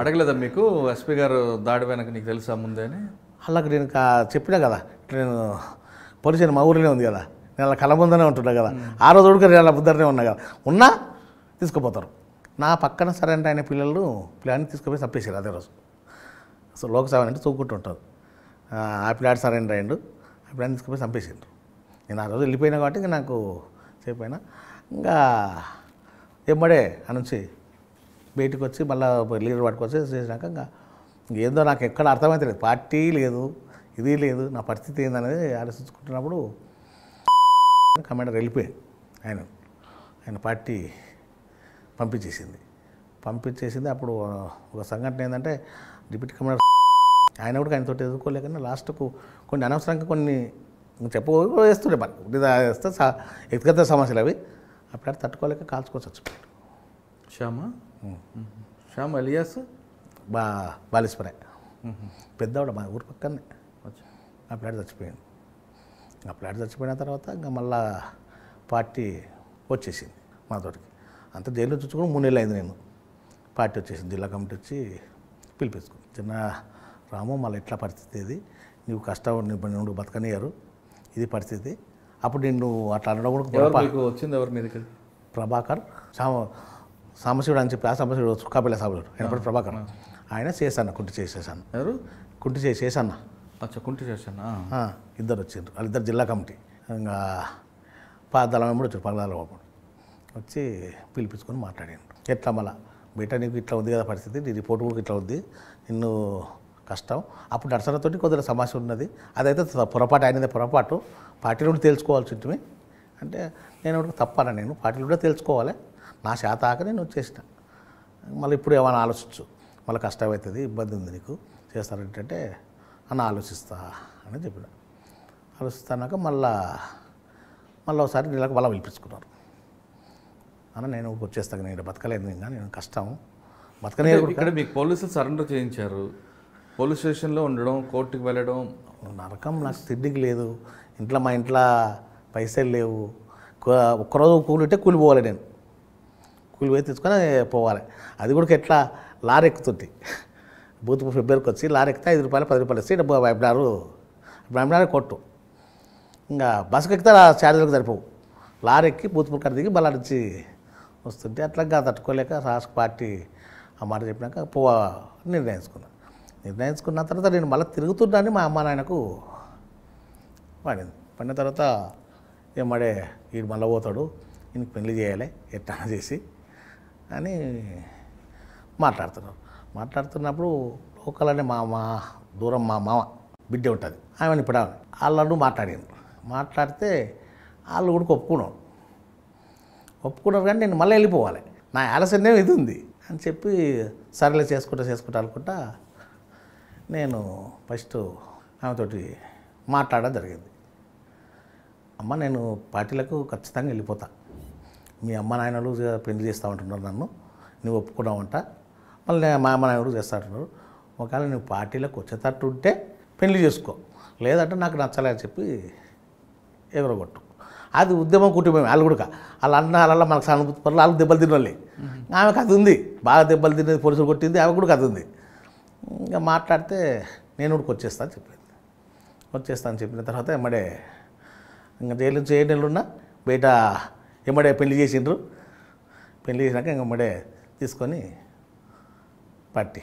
అడగలేదా మీకు ఎస్పీ గారు దాడి వెనక నీకు తెలుసా ముందే అని అలాగ నేను చెప్పినా కదా నేను పరిచయం మా ఊరిలోనే ఉంది కదా నేను అలా కళ్ళ ఉంటున్నా కదా ఆ రోజు ఉడికి నేను అలా ముద్దరనే ఉన్నా కదా ఉన్నా తీసుకుపోతారు నా పక్కన సరే అంటే ఆయన పిల్లలు ప్లాన్ తీసుకుపోయి చంపేసారు అదే రోజు సో లోక్సభ అంటే తూక్కుంటుంటారు ఆ ప్లాట్ సరెండర్ అయ్యిండు ఆ ప్లాన్ తీసుకుపోయి చంపేసిండు నేను ఆ రోజు వెళ్ళిపోయినా కాబట్టి నాకు చెప్పైనా ఇంకా ఎంబడే అనుంచి బయటకు వచ్చి మళ్ళీ లీడర్ పట్టుకొచ్చి చేసినాక ఇంకా ఏందో నాకు ఎక్కడ అర్థమైతే లేదు పార్టీ లేదు ఇది లేదు నా పరిస్థితి ఏందనేది ఆలోచించుకుంటున్నప్పుడు కమాండర్ వెళ్ళిపోయాను ఆయన ఆయన పార్టీ పంపించేసింది పంపించేసింది అప్పుడు ఒక సంఘటన ఏంటంటే డిప్యూటీ కమాండర్ ఆయన కూడా ఆయనతో ఎదుర్కోలేకనే లాస్ట్కు కొన్ని అనవసరంగా కొన్ని చెప్పుకో వేస్తుండే మరి వేస్తే వ్యక్తిగత సమస్యలు అవి అప్పుడు తట్టుకోలేక కాల్చుకోవచ్చు శ్యామా శ్యామ్ అలియాస్ బా బాలేశ్వరే పెద్దవాడు మా ఊరు పక్కనే ఆ ప్లాట్ చచ్చిపోయాను ఆ ప్లాట్ చచ్చిపోయిన తర్వాత ఇంకా మళ్ళా పార్టీ వచ్చేసింది మా తోటికి అంత జైల్లో చూసి కూడా మూడు నెలలు అయింది నేను పార్టీ వచ్చేసింది జిల్లా కమిటీ వచ్చి పిలిపించుకుంది చిన్న రాము మళ్ళీ ఎట్లా పరిస్థితి ఇది నువ్వు కష్టపడి నువ్వు బతకనియారు ఇది పరిస్థితి అప్పుడు నేను అట్లా అనడం కూడా వచ్చింది ఎవరి మీద ప్రభాకర్ సాంబశివుడు అని చెప్పి ఆ సాంబశివుడు సుఖాపిల్ల సాంబశివుడు ఎనపడి ప్రభాకర్ ఆయన చేశాను కుంటి చేసేసాను ఎవరు కుంటి చేసేసాను అచ్చా కుంటి చేశాను ఇద్దరు వచ్చారు వాళ్ళిద్దరు జిల్లా కమిటీ ఇంకా పాదాల కూడా వచ్చారు పగదాల బాబు వచ్చి పిలిపించుకొని మాట్లాడాను ఎట్లా మళ్ళా బయట నీకు ఇట్లా ఉంది కదా పరిస్థితి నీ రిపోర్ట్ కూడా ఇట్లా ఉంది నిన్ను కష్టం అప్పుడు నర్సరతో కొద్దిగా సమస్య ఉన్నది అదైతే పొరపాటు ఆయనదే పొరపాటు పార్టీ నుండి తెలుసుకోవాల్సి ఉంటుంది అంటే నేను తప్పాలా నేను పార్టీలు కూడా తెలుసుకోవాలి నా శాతాక నేను వచ్చేసిన మళ్ళీ ఇప్పుడు ఏమైనా ఆలోచించు మళ్ళీ కష్టమవుతుంది ఇబ్బంది ఉంది నీకు చేస్తారంటే అని ఆలోచిస్తా అని చెప్పిన ఆలోచిస్తానాక మళ్ళా మళ్ళీ ఒకసారి నీళ్ళకి వాళ్ళ పిలిపించుకున్నారు అని నేను వచ్చేస్తాను నేను బతకలేదు ఇంకా నేను కష్టం బతకనే ఇక్కడ మీకు పోలీసులు సరెండర్ చేయించారు పోలీస్ స్టేషన్లో ఉండడం కోర్టుకి వెళ్ళడం నరకం నాకు తిండికి లేదు ఇంట్లో మా ఇంట్లో పైసలు లేవు ఒక్కరోజు కూలింటే కూలిపోవాలి నేను వీళ్ళు పోయి తెచ్చుకొని పోవాలి అది కూడా ఎట్లా లారీ ఎక్కుతుంది బూత్ ఫిబ్రవరికి వచ్చి లారీ ఎక్కితే ఐదు రూపాయలు పది రూపాయలు ఇస్తే వెబినారు వెబినారు కొట్టు ఇంకా బస్సుకు ఎక్కితే ఆ ఛార్జీలకు సరిపోవు లారీ ఎక్కి బూత్ పుల్కర్ దిగి బలా నుంచి వస్తుంటే అట్లా తట్టుకోలేక రాష్ట్ర పార్టీ ఆ మాట చెప్పినాక పో నిర్ణయించుకున్నాను నిర్ణయించుకున్న తర్వాత నేను మళ్ళీ తిరుగుతున్నాను మా అమ్మ నాయనకు పడింది పడిన తర్వాత ఏమడే వీడు మళ్ళీ పోతాడు ఈయనకి పెళ్లి చేయాలి ఎట్టా చేసి అని మాట్లాడుతున్నారు మాట్లాడుతున్నప్పుడు లోకల్ అనే మా మా దూరం మా మామ బిడ్డ ఉంటుంది ఆమెను ఇప్పుడు వాళ్ళు మాట్లాడారు మాట్లాడితే వాళ్ళు కూడా ఒప్పుకున్నాం ఒప్పుకున్నారు కానీ నేను మళ్ళీ వెళ్ళిపోవాలి నా ఆలస్యం ఇది ఉంది అని చెప్పి సరళ చేసుకుంటా చేసుకుంటా అనుకుంటా నేను ఫస్ట్ ఆమెతోటి మాట్లాడడం జరిగింది అమ్మ నేను పార్టీలకు ఖచ్చితంగా వెళ్ళిపోతాను మీ అమ్మ నాయనలు పెళ్లి చేస్తూ ఉంటున్నారు నన్ను నువ్వు ఒప్పుకున్నావంట మళ్ళీ మా అమ్మ నాయనలు చేస్తా ఉంటున్నారు ఒకవేళ నువ్వు పార్టీలకు వచ్చేటట్టు ఉంటే పెళ్లి చేసుకో లేదంటే నాకు నచ్చలే అని చెప్పి ఎగరగొట్టు అది ఉద్యమం కుటుంబం వాళ్ళు కూడా వాళ్ళ అన్న వాళ్ళ మనకు సానుభూతి పనులు వాళ్ళు దెబ్బలు తినాలి ఆమె కథ ఉంది బాగా దెబ్బలు తినేది పోలీసులు కొట్టింది ఆమె కూడా కథ ఉంది ఇంకా మాట్లాడితే నేను కూడా వచ్చేస్తా అని చెప్పింది వచ్చేస్తా అని చెప్పిన తర్వాత ఎమ్మడే ఇంకా జైలు నుంచి ఏ నెలలున్నా బయట ఎమ్మడే పెళ్లి చేసిండ్రు పెళ్లి చేసినాక ఇమ్మడే తీసుకొని పార్టీ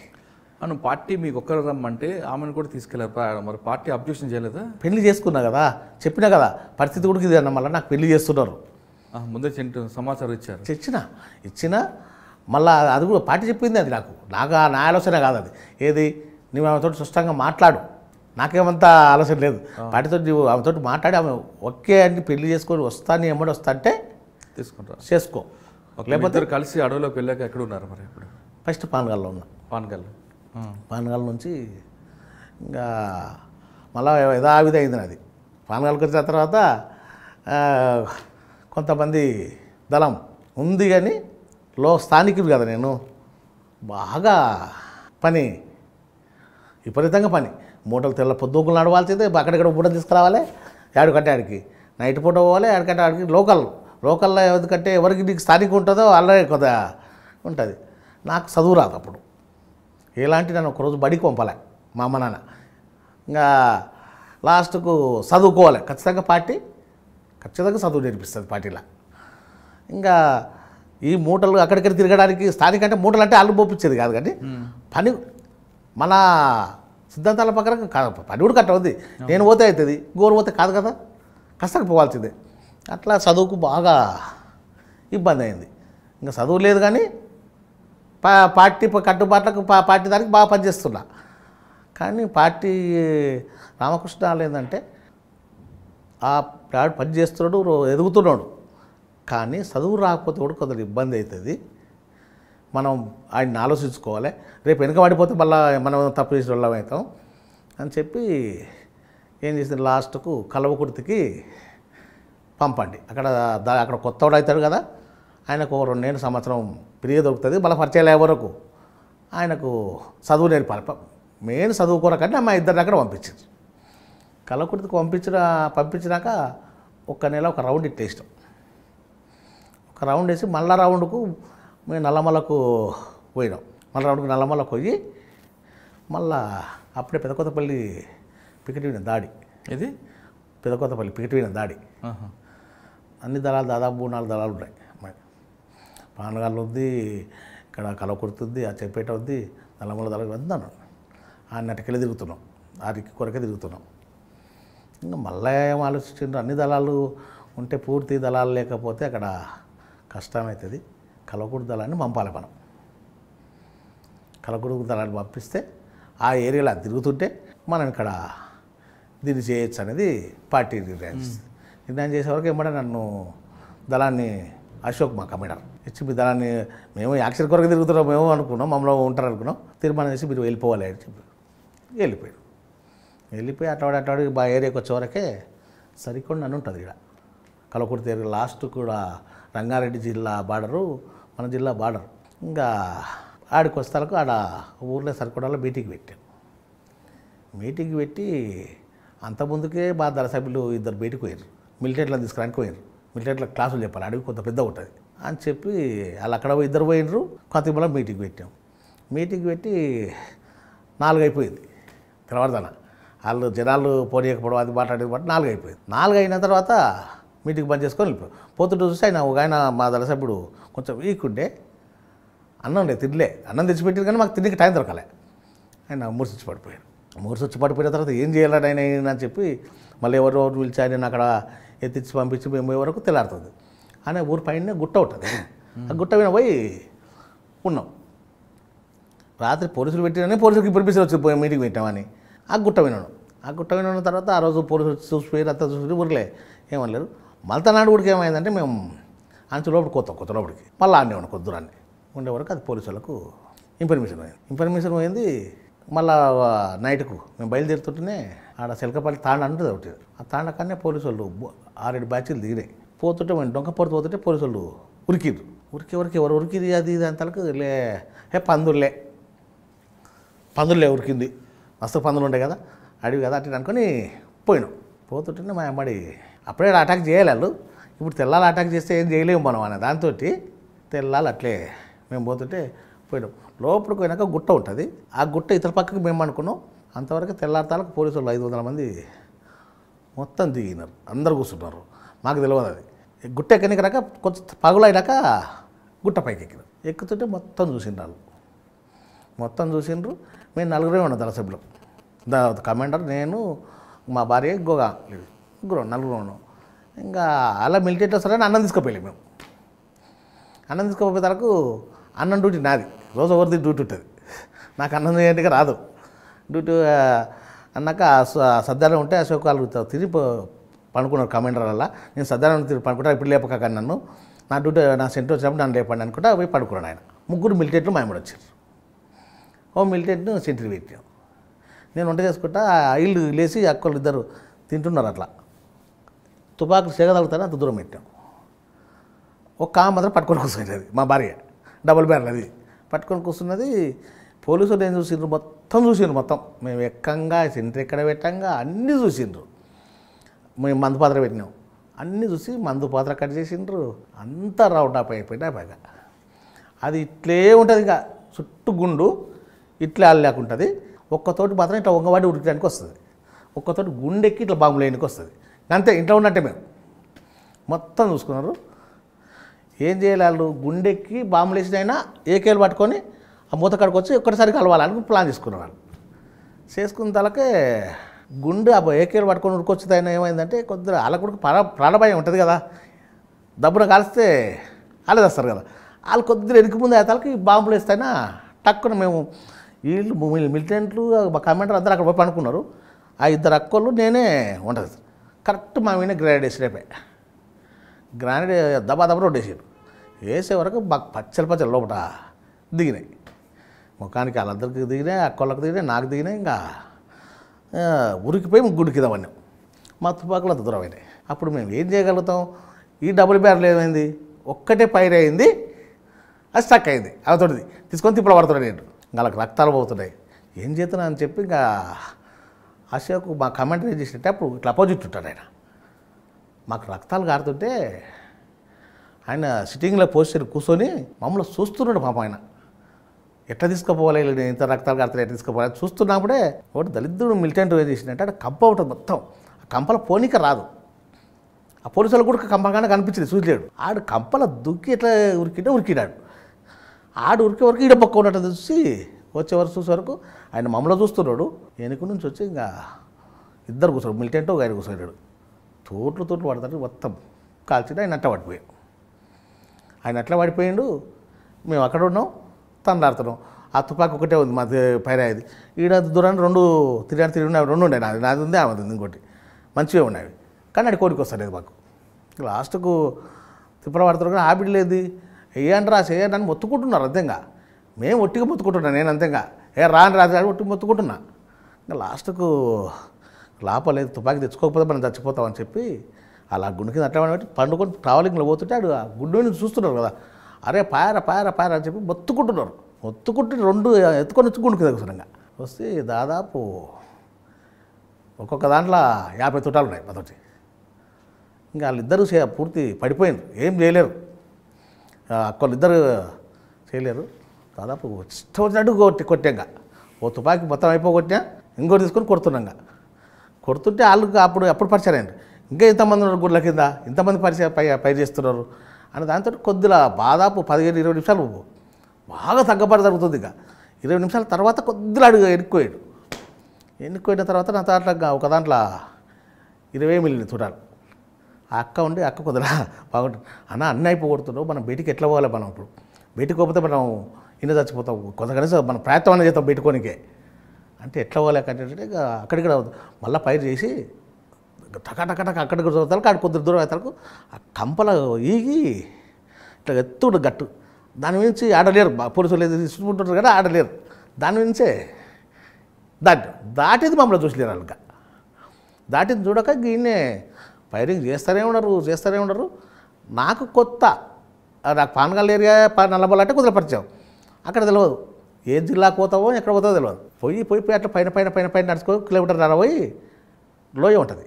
అను పార్టీ మీకు ఒక్కరు రమ్మంటే ఆమెను కూడా తీసుకెళ్ళారు మరి పార్టీ అబ్జెక్షన్ చేయలేదా పెళ్లి చేసుకున్నా కదా చెప్పినా కదా పరిస్థితి కూడా ఇది అన్న మళ్ళీ నాకు పెళ్లి చేస్తున్నారు ముందే చెంటు సమాచారం ఇచ్చారు ఇచ్చిన ఇచ్చిన మళ్ళీ అది కూడా పార్టీ చెప్పింది అది నాకు నాకు నా ఆలోచన కాదు అది ఏది నువ్వు ఆమెతో స్పష్టంగా మాట్లాడు నాకేమంత ఆలోచన లేదు పార్టీతో నువ్వు ఆమెతో మాట్లాడి ఆమె ఓకే అని పెళ్లి చేసుకొని వస్తాను ఏమని వస్తా అంటే తీసుకుంటారు చేసుకో లేకపోతే కలిసి అడవిలోకి వెళ్ళాక ఎక్కడ ఉన్నారు మరి ఇప్పుడు ఫస్ట్ పానగల్లో ఉన్నా పానగల్ పానగల్ నుంచి ఇంకా మళ్ళా యథావిధి అయింది అది పానగల్కి వచ్చిన తర్వాత కొంతమంది దళం ఉంది కానీ లో స్థానికులు కదా నేను బాగా పని విపరీతంగా పని మూటలు తెల్ల పొద్దుకులు నడవాల్సిందే అక్కడికక్కడ బుడ్డ తీసుకురావాలి ఏడుకంటే నైట్ పూట పోవాలి ఏడుకంటే ఆడికి లోకల్ లోకల్లో ఎందుకంటే ఎవరికి నీకు స్థానిక ఉంటుందో వాళ్ళే కదా ఉంటుంది నాకు చదువు రాదు అప్పుడు ఎలాంటి నన్ను ఒకరోజు బడికి పంపలే మా అమ్మ నాన్న ఇంకా లాస్ట్కు చదువుకోవాలి ఖచ్చితంగా పార్టీ ఖచ్చితంగా చదువు నేర్పిస్తుంది పార్టీలా ఇంకా ఈ మూటలు అక్కడికి తిరగడానికి స్థానిక అంటే మూటలు అంటే అల్లు పోపించేది కాదు కానీ పని మన సిద్ధాంతాల ప్రకారం పని కూడా కట్ట ఉంది నేను పోతే అవుతుంది గోరు పోతే కాదు కదా కష్టంగా పోవాల్సిందే అట్లా చదువుకు బాగా ఇబ్బంది అయింది ఇంకా చదువు లేదు కానీ పా పార్టీ కట్టుబాట్లకు పా పార్టీ దానికి బాగా పనిచేస్తున్నా కానీ పార్టీ రామకృష్ణ ఏంటంటే ఆ పని పనిచేస్తున్నాడు ఎదుగుతున్నాడు కానీ చదువు రాకపోతే కూడా కొంత ఇబ్బంది అవుతుంది మనం ఆయన్ని ఆలోచించుకోవాలి రేపు వెనుక పడిపోతే మళ్ళీ మనం తప్పు చేసిన వాళ్ళం అవుతాం అని చెప్పి ఏం చేసింది లాస్ట్కు కలవకుర్తికి పంపండి అక్కడ అక్కడ కొత్తవాడు అవుతాడు కదా ఆయనకు రెండేళ్ళు సంవత్సరం పిరిగి దొరుకుతుంది మళ్ళీ పరిచయాలు వరకు ఆయనకు చదువు నేర్పాలి మెయిన్ చదువు కూరకంటే మా ఇద్దరిని అక్కడ పంపించింది కలకుర్తికి పంపించిన పంపించినాక ఒక నెల ఒక రౌండ్ ఇట్టేసినాం ఒక రౌండ్ వేసి మళ్ళా రౌండ్కు మేము నల్లమలకు పోయినాం మళ్ళీ రౌండ్కి నల్లమలకు పోయి మళ్ళా అప్పుడే కొత్తపల్లి పికెట్ దాడి ఇది కొత్తపల్లి పికెట్ దాడి అన్ని దళాలు దాదాపు మూడు నాలుగు దళాలు ఉన్నాయి పానగాళ్ళు ఉంది ఇక్కడ కలకుర్తుంది ఆ చెప్పేట ఉంది నల్లమూల దళం వెళ్తాను ఆ నెటకెళ్ళి తిరుగుతున్నాం ఆరికి కొరకే తిరుగుతున్నాం ఇంకా మళ్ళీ ఏం ఆలోచించారు అన్ని దళాలు ఉంటే పూర్తి దళాలు లేకపోతే అక్కడ కష్టమవుతుంది కలకూడు దళాన్ని పంపాలి మనం కలకూడు దళాన్ని పంపిస్తే ఆ ఏరియాలో తిరుగుతుంటే మనం ఇక్కడ దీన్ని చేయొచ్చు అనేది పార్టీ నిర్ణయం నిర్ణయం చేసేవరకు ఏమంటే నన్ను దళాన్ని అశోక్ మా కమిడర్ ఇచ్చి మీ దళాన్ని మేము యాక్సిడెంట్ కొరకు తిరుగుతున్నాం మేము అనుకున్నాం మమ్మల్ని ఉంటారు అనుకున్నాం తీర్మానం చేసి మీరు వెళ్ళిపోవాలి అని చెప్పి వెళ్ళిపోయాడు వెళ్ళిపోయి అట్లాడి అట్లాడి మా ఏరియాకి వచ్చే వరకే సరికొండ అని ఉంటుంది ఇక్కడ కలకుర్తి దగ్గర లాస్ట్ కూడా రంగారెడ్డి జిల్లా బార్డరు మన జిల్లా బార్డర్ ఇంకా ఆడికి వస్తాలకు ఆడ ఊర్లో సరికొండలో మీటింగ్ పెట్టాను మీటింగ్ పెట్టి అంత ముందుకే మా దళ సభ్యులు ఇద్దరు బయటకు పోయారు మిలిటరీలో తీసుకురానికి పోయినారు మిలిటరీలో క్లాసులు చెప్పాలి అడిగి కొంత పెద్ద ఉంటుంది అని చెప్పి వాళ్ళు అక్కడ ఇద్దరు పోయినరు కొత్తమల మీటింగ్ పెట్టాం మీటింగ్ పెట్టి నాలుగు అయిపోయింది తర్వాతన వాళ్ళు జనాలు పోనీయకపోవడం అది మాట్లాడేది బట్టి నాలుగు అయిపోయింది నాలుగు అయిన తర్వాత మీటింగ్ బంద్ చేసుకొని వెళ్ళిపోయాం పోతుంటే చూసి ఆయన ఒక ఆయన మా దళసభ్యుడు కొంచెం వీక్ ఉండే అన్నం లేదు తినలే అన్నం తెచ్చిపెట్టారు కానీ మాకు తిండికి టైం దొరకలే ఆయన మూర్చొచ్చి పడిపోయాడు మూర్చొచ్చి పడిపోయిన తర్వాత ఏం చేయాలని ఆయన అని చెప్పి మళ్ళీ ఎవరు ఎవరు పిలిచి ఆయన అక్కడ ఎత్తిచ్చి పంపించి మేము పోయే వరకు తెల్లారుతుంది అనే ఊరి పైన గుట్ట ఉంటుంది ఆ గుట్ట పైన పోయి ఉన్నాం రాత్రి పోలీసులు పెట్టిననే పోలీసులకి పిలిపిస్తారు వచ్చి పోయి మీటింగ్ పెట్టామని ఆ గుట్ట వినడం ఆ గుట్ట వినడం తర్వాత ఆ రోజు పోలీసులు చూసిపోయి అంతా చూసి ఊరిలే ఏమనలేరు మల్తనాడు ఊరికి ఏమైందంటే మేము అంచు లోపలికి పోతాం కొత్త లోపలికి మళ్ళీ ఆడనే ఉన్నాం కొద్ది ఉండే వరకు అది పోలీసులకు ఇన్ఫర్మేషన్ పోయింది ఇన్ఫర్మేషన్ పోయింది మళ్ళా నైట్కు మేము బయలుదేరుతుంటేనే ఆడ సెల్కపల్లి తాండ అంటుంది ఒకటి ఆ తాండ కన్నా పోలీసు వాళ్ళు ఆరేడు బ్యాచ్లు దిగినాయి పోతుంటే డొంక పొరత పోతుంటే పోలీసులు ఉరికిరు ఉరికి ఉరికి ఎవరు ఉరికిది అది ఇది అంతలకు లే హే పందులే పందులే ఉరికింది మస్తు పందులు ఉంటాయి కదా అడివి కదా అట్లా అనుకొని పోయినాం పోతుంటేనే మా అమ్మడి అప్పుడే అటాక్ చేయలేదు ఇప్పుడు తెల్లాలు అటాక్ చేస్తే ఏం చేయలేము మనం అనే దాంతో తెల్లాలు అట్లే మేము పోతుంటే పోయినాం లోపలికి పోయినాక గుట్ట ఉంటుంది ఆ గుట్ట ఇతర పక్కకి మేము అనుకున్నాం అంతవరకు తెల్లారతాలకు పోలీసులు ఐదు వందల మంది మొత్తం దిగినారు అందరు కూర్చున్నారు మాకు తెలియదు అది గుట్ట రాక కొంచెం పగులైనాక గుట్ట పైకి ఎక్కిన ఎక్కుతుంటే మొత్తం చూసిండ్రు వాళ్ళు మొత్తం చూసిండ్రు మేము నలుగురే ఉన్నాం దళసభ్యులు దా కమాండర్ నేను మా భార్య గోగా ముగ్గురు నలుగురు ఉన్నాం ఇంకా అలా మిలిటరీ సరే అన్నం తీసుకుపోయాం మేము అన్నం తీసుకుపోయే తరకు అన్నం డ్యూటీ నాది రోజు ఎవరిది డ్యూటీ ఉంటుంది నాకు అన్నం చేయడానికి రాదు డ్యూటీ అన్నాక సర్దారం ఉంటే అశోకాలు తిరిగి పనుకున్నారు కమాండర్ అలా నేను సర్దారం తిరిగి పనుకుంటా ఇప్పుడు లేపక నన్ను నా డ్యూటీ నా సెంటర్ వచ్చినప్పుడు నన్ను లేపండి అనుకుంటా పోయి పడుకున్నాను ఆయన ముగ్గురు మిలిటెంట్లు మాయముడు వచ్చారు ఓ మిలిటెంట్ను సెంటర్ పెట్టాం నేను వంట చేసుకుంటా ఇల్లు లేచి అక్కలు ఇద్దరు తింటున్నారు అట్లా తుపాకులు చేయగలుగుతారని అంత దూరం పెట్టాం ఒక కామ్ మాత్రం పట్టుకొని కూర్చున్నది మా భార్య డబుల్ బ్యారల్ అది పట్టుకొని కూర్చున్నది పోలీసులు ఏం చూసిండ్రు మొత్తం చూసిండ్రు మొత్తం మేము ఎక్కంగా సెంటర్ ఎక్కడ పెట్టంగా అన్నీ చూసిండ్రు మేము మందు పాత్ర పెట్టినాం అన్నీ చూసి మందు పాత్ర కట్ చేసిండ్రు అంతా రౌండ్ అప్ అయిపోయినా బాగా అది ఇట్లే ఉంటుంది ఇక చుట్టూ గుండు ఇట్లా లేకుంటుంది ఒక్కతోటి మాత్రం ఇట్లా వంగవాడి ఉడికడానికి వస్తుంది ఒక్కతోటి గుండెక్కి ఇట్లా బాంబులు వేయడానికి వస్తుంది అంతే ఇంట్లో ఉన్నట్టే మేము మొత్తం చూసుకున్నారు ఏం చేయాలి వాళ్ళు గుండెక్కి బాంబులు వేసినైనా ఏకేలు పట్టుకొని ఆ మూత కాడికి వచ్చి ఒక్కటిసారి కలవాలని ప్లాన్ చేసుకున్నాను చేసుకున్న తలకే గుండె ఆ ఏకేలు పట్టుకొని ఉరికొచ్చింది ఆయన ఏమైందంటే కొద్దిగా వాళ్ళకు కూడా ప్రాణ ప్రాణభయం ఉంటుంది కదా దబ్బున కాలిస్తే వాళ్ళే తెస్తారు కదా వాళ్ళు కొద్దిగా ఎనికి ముందు తలకి బాంబులు వేస్తాయినా టక్కున మేము వీళ్ళు మిలిటెంట్లు మా కమాండర్ అందరు అక్కడ పోయి పనుకున్నారు ఆ ఇద్దరు అక్కలు నేనే ఉంటుంది కరెక్ట్ మా మీద గ్రానైడ్ వేసి రేపే గ్రానైడ్ దబ్బా దబా రోడ్డు వేసారు వేసే వరకు మాకు పచ్చలు పచ్చలు లోపల దిగినాయి ముఖానికి వాళ్ళందరికి దిగినాయి అక్కళ్ళకి దిగినాయి నాకు దిగినాయి ఇంకా ఉరికిపోయి గుడికిదామని మా తుపాకులు అంత దూరం అయినాయి అప్పుడు మేము ఏం చేయగలుగుతాం ఈ డబుల్ బ్యారెల్ ఏమైంది ఒక్కటే పైర్ అయింది అది స్టక్ అయింది అవతోటిది తీసుకొని తిప్పుడు పడుతున్నాయి నేను వాళ్ళకి రక్తాలు పోతున్నాయి ఏం చేస్తున్నా అని చెప్పి ఇంకా అశోక్ మా కమెంటరీ చేసినట్టే అప్పుడు ఇట్లా అపోజిట్ ఉంటాడు ఆయన మాకు రక్తాలు కారుతుంటే ఆయన సిట్టింగ్లో పోస్టర్ కూర్చొని మమ్మల్ని చూస్తున్నాడు పాప ఆయన ఎట్లా నేను ఇంత రక్తాలు కడతాను ఎట్లా తీసుకోపోవాలి చూస్తున్నప్పుడే ఒకటి దళితుడు మిలిటెంట్ చేసినట్టు అంటే కంప ఉంటుంది మొత్తం ఆ కంపల పోనిక రాదు ఆ పోలీసులు కూడా కంపగానే కనిపించింది చూడలేడు ఆడు కంపల దుక్కి ఎట్లా ఉరికింటే ఉరికినాడు ఆడు ఉరికే వరకు ఈడ పక్క ఉన్నట్టు చూసి వచ్చే వరకు చూసే వరకు ఆయన మమ్మల్ని చూస్తున్నాడు వెనుక నుంచి వచ్చి ఇంకా ఇద్దరు కూర్చోడు మిలిటెంట్ ఆయన కూర్చోడాడు తోట్లు తోట్లు పడతాడు మొత్తం కాల్చిన ఆయన అట్లా పడిపోయాడు ఆయన అట్లా పడిపోయిండు మేము అక్కడ ఉన్నాం తండ్లాడుతున్నాం ఆ తుపాకు ఒకటే ఉంది మా పైన అది ఈడ దూరాన్ని రెండు తిరిగి తిరిగి ఉన్నాయి రెండు ఉన్నాయి నాది నాది ఉంది ఆమెది ఉంది ఇంకోటి మంచివే ఉన్నాయి కానీ అది కోరిక వస్తలేదు మాకు లాస్ట్కు తిప్పర పడుతున్నారు కానీ ఆపిడి లేదు వేయండి రా చేయండి అని మొత్తుకుంటున్నారు అంతేగా మేము ఒట్టిగా మొత్తుకుంటున్నాను నేను అంతేగా ఏ రాని రాదు కానీ ఒట్టి మొత్తుకుంటున్నా ఇంకా లాస్ట్కు లాపలేదు తుపాకి తెచ్చుకోకపోతే మనం చచ్చిపోతామని చెప్పి అలా గుండు కింద అట్లా పెట్టి పండుకొని ట్రావెలింగ్లో పోతుంటే ఆడు ఆ గుండు చూస్తున్నారు కదా అరే పాయర పాయర పాయర అని చెప్పి మొత్తుకుంటున్నారు మొత్తుకుంటే రెండు ఎత్తుకొని ఎత్తుకుంటుకు దగ్గరంగా వస్తే దాదాపు ఒక్కొక్క దాంట్లో యాభై తుటాలు ఉన్నాయి మొదటి ఇంకా వాళ్ళిద్దరూ పూర్తి పడిపోయింది ఏం చేయలేరు ఇద్దరు చేయలేరు దాదాపు ఇష్టం కొట్టి కొట్టాక ఓ తుపాకి మొత్తం అయిపోగొట్టా ఇంకోటి తీసుకొని కొడుతున్నాగా కొడుతుంటే వాళ్ళు అప్పుడు ఎప్పుడు పరిచయం ఇంకా ఇంతమంది ఉన్నారు గుడ్ల కింద ఇంతమంది పరిచయం పై పై చేస్తున్నారు అని దాంతో కొద్దిగా దాదాపు పదిహేను ఇరవై నిమిషాలు బాగా తగ్గబడి జరుగుతుంది ఇక ఇరవై నిమిషాల తర్వాత కొద్దిగా అడుగు ఎన్నుకోయాడు ఎన్నుకోయిన తర్వాత నా దాంట్లో ఒక దాంట్లో ఇరవై మిల్లి చూడాలి ఆ అక్క ఉండి అక్క కొద్దిగా బాగుంటుంది అన్న అన్నీ అయిపోగొడుతున్నావు మనం బయటికి ఎట్లా పోవాలి మనం ఇప్పుడు బయటికి పోతే మనం ఇన్ని చచ్చిపోతాం కొంత కనీసం మనం ప్రయత్నం అనేది చేస్తాం బయటకోనికే అంటే ఎట్లా పోవాలి అక్కడ అక్కడికి మళ్ళీ పైరు చేసి టక టక టక అక్కడికి దొరుకుతారు అక్కడ కొద్ది దూరం అవుతారు ఆ కంపల ఈగి ఇట్లా ఎత్తుడు గట్టు దాని నుంచి ఆడలేరు పోలీసులు ఏదో తీసుకుంటుంటారు కదా ఆడలేరు దాని నుంచే దాటి దాటిది మమ్మల్ని చూసలేరు వాళ్ళక దాటిది చూడక ఈయనే ఫైరింగ్ చేస్తారే ఉన్నారు చేస్తారే ఉన్నారు నాకు కొత్త నాకు పానగల్ ఏరియా నల్లబల్ అంటే కుదిరపరిచాం అక్కడ తెలియదు ఏ జిల్లా పోతావో ఎక్కడ పోతావో తెలియదు పోయి పోయి పోయి అట్లా పైన పైన పైన పైన నడుచుకో కిలోమీటర్ నడబోయి లోయ ఉంటుంది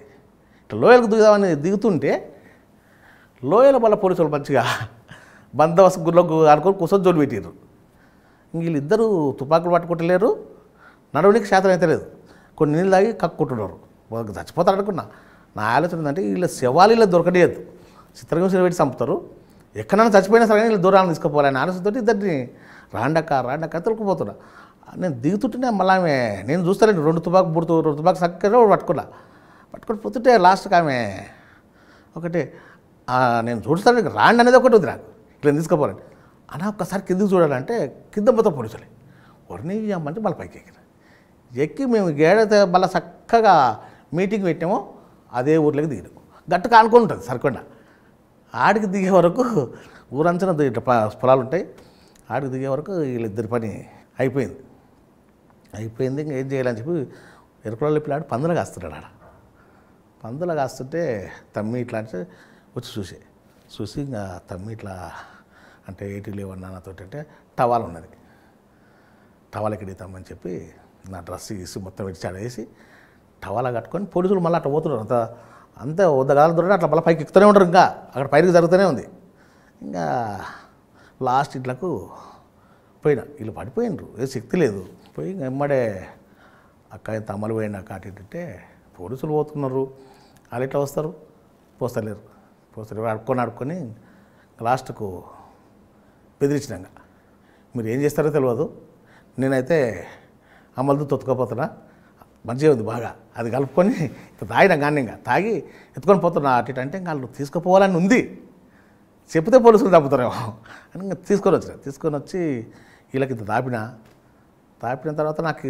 లోయలకు దిగుదామని దిగుతుంటే లోయల వల్ల పోలీసులు మంచిగా బందోబస్తు గుళ్ళకు అనుకుని కూర్చొని జోలు పెట్టారు వీళ్ళిద్దరు తుపాకులు పట్టుకుంటలేరు నడవడానికి శాతం అయితే లేదు కొన్ని నీళ్ళు తాగి కక్కుంటున్నారు చచ్చిపోతారు అనుకున్నా నా ఆలోచన ఏంటంటే వీళ్ళ శవాలు ఇలా దొరకలేదు చిత్రగంశ పెట్టి చంపుతారు ఎక్కడైనా చచ్చిపోయినా సరే వీళ్ళు దూరాలను తీసుకుపోవాలని ఆలోచనతో ఇద్దరిని రాండక రాండక తొలుకుపోతున్నా నేను దిగుతుంటేనే మళ్ళీ ఆమె నేను చూస్తాను రెండు తుపాకు బుడుతూ రెండు తుపాకు సక్కగా పట్టుకున్నా పట్టుకొని పొద్దుటే లాస్ట్కి ఆమె ఒకటి నేను చూడటానికి రాండి అనేది ఒకటి ఉంది నాకు ఇట్లా తీసుకుపోరండి అని ఒక్కసారి కిందకి చూడాలంటే కింద మొత్తం పోలీసులే ఉడని అంటే మళ్ళీ పైకి ఎక్కిన ఎక్కి మేము ఏడైతే మళ్ళీ చక్కగా మీటింగ్ పెట్టామో అదే ఊర్లోకి దిగినాము గట్టు కానుకొని ఉంటుంది సరికొండ ఆడికి దిగే వరకు ఊరంచన పొలాలు ఉంటాయి ఆడికి దిగే వరకు వీళ్ళిద్దరి పని అయిపోయింది అయిపోయింది ఇంకా ఏం చేయాలని చెప్పి ఎరుకుల పిల్లాడు పందులు కాస్తున్నాడు ఆడ పందులు కాస్తుంటే తమ్మి ఇట్లా అంటే వచ్చి చూసే చూసి ఇంకా తమ్మి ఇట్లా అంటే ఎయిటీ లేవు నాన్నతో అంటే టవాల్ ఉన్నది టవాల్ ఎక్కడ ఇద్దామని చెప్పి నా డ్రెస్ వేసి మొత్తం పెట్టి వేసి టవాలా కట్టుకొని పోలీసులు మళ్ళీ అట్లా పోతున్నారు అంత అంతే వద్దగాలు దొరకడం అట్లా మళ్ళీ పైకి ఎక్కుతూనే ఉంటారు ఇంకా అక్కడ పైరుకి జరుగుతూనే ఉంది ఇంకా లాస్ట్ ఇట్లకు పోయినా వీళ్ళు పడిపోయినరు ఏ శక్తి లేదు పోయి ఎమ్మడే అక్క తమ్మలు పోయినా పోయినాక అటు పోలీసులు పోతున్నారు వాళ్ళు ఎట్లా వస్తారు పోస్తలేరు పోస్తలేరు అడుక్కొని అడుక్కొని లాస్ట్కు బెదిరించినాక మీరు ఏం చేస్తారో తెలియదు నేనైతే అమలుతో తొత్తుకపోతున్నా మంచిగా ఉంది బాగా అది కలుపుకొని తాగిన కానీ ఇంకా తాగి ఎత్తుకొని పోతున్నా అటు ఇటు అంటే వాళ్ళు తీసుకుపోవాలని ఉంది చెప్తే పోలీసులు తప్పుతారేమో అని ఇంకా తీసుకొని వచ్చిన తీసుకొని వచ్చి వీళ్ళకి ఇంత తాపిన తాపిన తర్వాత నాకు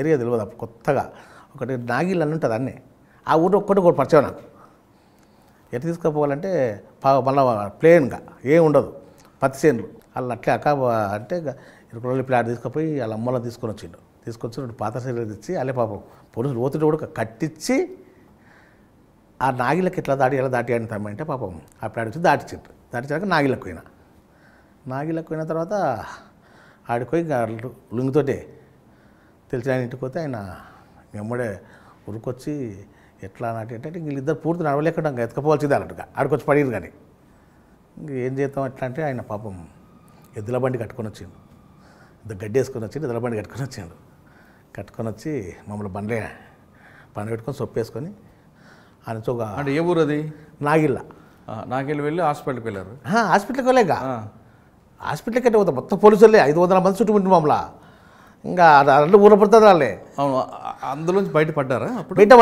ఏరియా తెలియదు కొత్తగా ఒకటి నాగిల్ అని ఉంటుంది అన్నీ ఆ ఊరు ఒక్కటి ఒకటి పరిచయం నాకు ఎట్లా తీసుకుపోవాలంటే మళ్ళీ ప్లేన్గా ఏం ఉండదు పత్తి చేనులు వాళ్ళు అట్లే అక్క అంటే ఇరుకులలో ప్లాట్ తీసుకుపోయి వాళ్ళ అమ్మలో తీసుకొని వచ్చిండు తీసుకొచ్చి రెండు పాత శరీరం తెచ్చి అలే పాపం పోలీసులు ఓతుడు కూడా కట్టించి ఆ నాగిలకు ఇట్లా దాటి ఎలా దాటి అని అంటే పాపం ఆ ప్లాట్ వచ్చి దాటిచ్చిండు దాటిచ్చాక నాగిలకు పోయినా నాగిలకు పోయిన తర్వాత ఆడిపోయి లుంగితోటే తెలిసిన ఇంటికి పోతే ఆయన మేమ్మడే ఉరికొచ్చి ఎట్లా అన్నట్టు అంటే వీళ్ళిద్దరు పూర్తి నడవలేకుండా ఇది అన్నట్టుగా ఆడికొచ్చి పడిరు కానీ ఇంక ఏం చేద్దాం ఎట్లా అంటే ఆయన పాపం ఎద్దుల బండి కట్టుకొని వచ్చిండు ఇద్దరు గడ్డి వేసుకొని వచ్చిండు ఎద్దుల బండి కట్టుకొని వచ్చిండు కట్టుకొని వచ్చి మమ్మల్ని బండ్లే పండు పెట్టుకొని సొప్పేసుకొని ఆయన చూ అంటే ఏ ఊరు అది నాగిళ్ళ నాగిళ్ళు వెళ్ళి హాస్పిటల్కి వెళ్ళారు హాస్పిటల్కి వెళ్ళాక హాస్పిటల్కి అంటే మొత్తం పోలీసులే ఐదు వందల మంది చుట్టుముంటుంది మమ్మల్ని ఇంకా అంటే ఊర పడుతుంది వాళ్ళే అవును అందులోంచి బయటపడ్డారా అప్పుడు బయట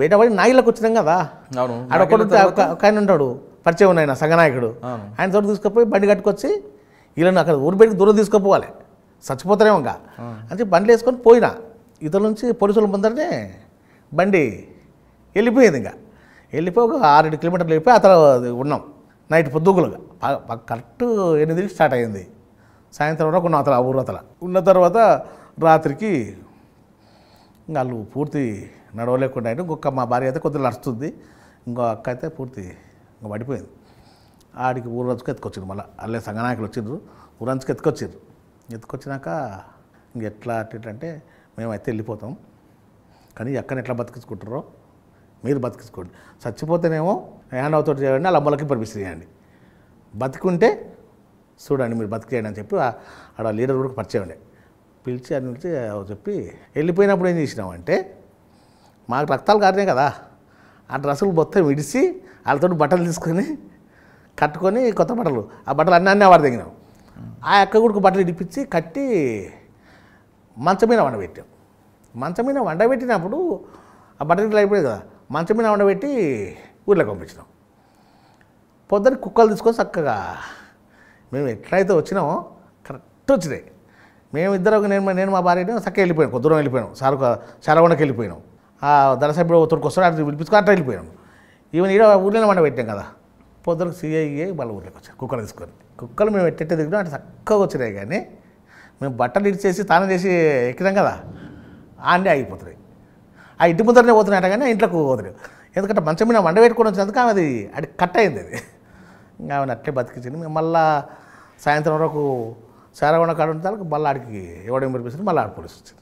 బయటపడి నాయిలకు వచ్చినాం కదా అవును ఒక ఆయన ఉంటాడు పరిచయం ఆయన సంగనాయకుడు ఆయన తోట తీసుకుపోయి బండి కట్టుకొచ్చి వీళ్ళని అక్కడ ఊరు బయటకు దూరం తీసుకుపోవాలి చచ్చిపోతారేమో ఇంకా అంటే బండ్లు వేసుకొని పోయినా ఇతల నుంచి పోలీసుల ముందరనే బండి వెళ్ళిపోయేది ఇంకా వెళ్ళిపోయి ఒక ఆరేడు కిలోమీటర్లు వెళ్ళిపోయి అతను ఉన్నాం నైట్ పొద్దుగులుగా కరెక్ట్ ఎనిమిది స్టార్ట్ అయింది సాయంత్రం వరకు ఉన్న అతల ఊరతల ఉన్న తర్వాత రాత్రికి వాళ్ళు పూర్తి నడవలేకుండా అయినా ఇంకొక మా భార్య అయితే కొద్దిగా నడుస్తుంది ఇంకో అక్క అయితే పూర్తి ఇంకా పడిపోయింది ఆడికి ఊరంచుకు ఎత్తుకొచ్చిండ్రు మళ్ళీ అల్లే సంఘనాయకులు వచ్చిండ్రు ఊరంచుకు ఎత్తుకొచ్చిండ్రు ఎత్తుకొచ్చినాక ఇంక ఎట్లా అంటే మేమైతే వెళ్ళిపోతాం కానీ అక్కని ఎట్లా బతికించుకుంటారో మీరు బతికించుకోండి చచ్చిపోతేనేమో హ్యాండ్ అవుట్ చేయండి వాళ్ళ అమ్మలకి పరిమిషన్ చేయండి బతికుంటే చూడండి మీరు బతికేయండి అని చెప్పి ఆడ లీడర్ కూడా పరిచయం ఉండే పిలిచి అని పిలిచి చెప్పి వెళ్ళిపోయినప్పుడు ఏం చేసినామంటే మాకు రక్తాలు కారణే కదా ఆ డ్రెస్సులు మొత్తం విడిచి వాళ్ళతో బట్టలు తీసుకొని కట్టుకొని కొత్త బట్టలు ఆ బట్టలు అన్నీ అన్నీ వాడు దిగినాం ఆ అక్క కొడుకు బట్టలు ఇడిపించి కట్టి మంచం మీద వండబెట్టాం మంచం మీద వండబెట్టినప్పుడు ఆ బట్టలు ఇట్లా అయిపోయాయి కదా మంచం మీద వండబెట్టి ఊర్లోకి పంపించినాం పొద్దున్న కుక్కలు తీసుకొని చక్కగా మేము ఎట్లయితే వచ్చినామో కరెక్ట్ వచ్చినాయి మేమిద్దరం నేను నేను మా భార్య సక్క వెళ్ళిపోయాను కొద్దిరం దూరం వెళ్ళిపోయాను సార్ శారగొండకి వెళ్ళిపోయినాం ఆ సభ్యుడు ఒకరికి వస్తాడు అటు పిలిపించుకుని అట్లా వెళ్ళిపోయాము ఈవెన్ ఈడ ఊళ్ళోనే మండ పెట్టాం కదా పొద్దున సీఐఏ వాళ్ళ ఊళ్ళకి వచ్చారు కుక్కలు తీసుకొని కుక్కలు మేము ఎట్టెట్టే దిగినాం అంటే చక్కగా వచ్చినాయి కానీ మేము బట్టలు ఇడిచేసి తానం చేసి ఎక్కినాం కదా ఆండే అయిపోతుంది ఆ ఇంటి ముందరనే పోతున్నాయట కానీ ఇంట్లోకి పోతున్నాయి ఎందుకంటే మంచం మీద మండ పెట్టుకొని వచ్చినందుకు అది అది కట్ అయింది అది ఇంకా ఆమెను అట్లే బతికించింది మేము మళ్ళీ సాయంత్రం వరకు శారవణ కాడ ఉంటే మళ్ళీ ఆడికి ఎవడేం పిలిపిస్తారు మళ్ళీ ఆడ వచ్చింది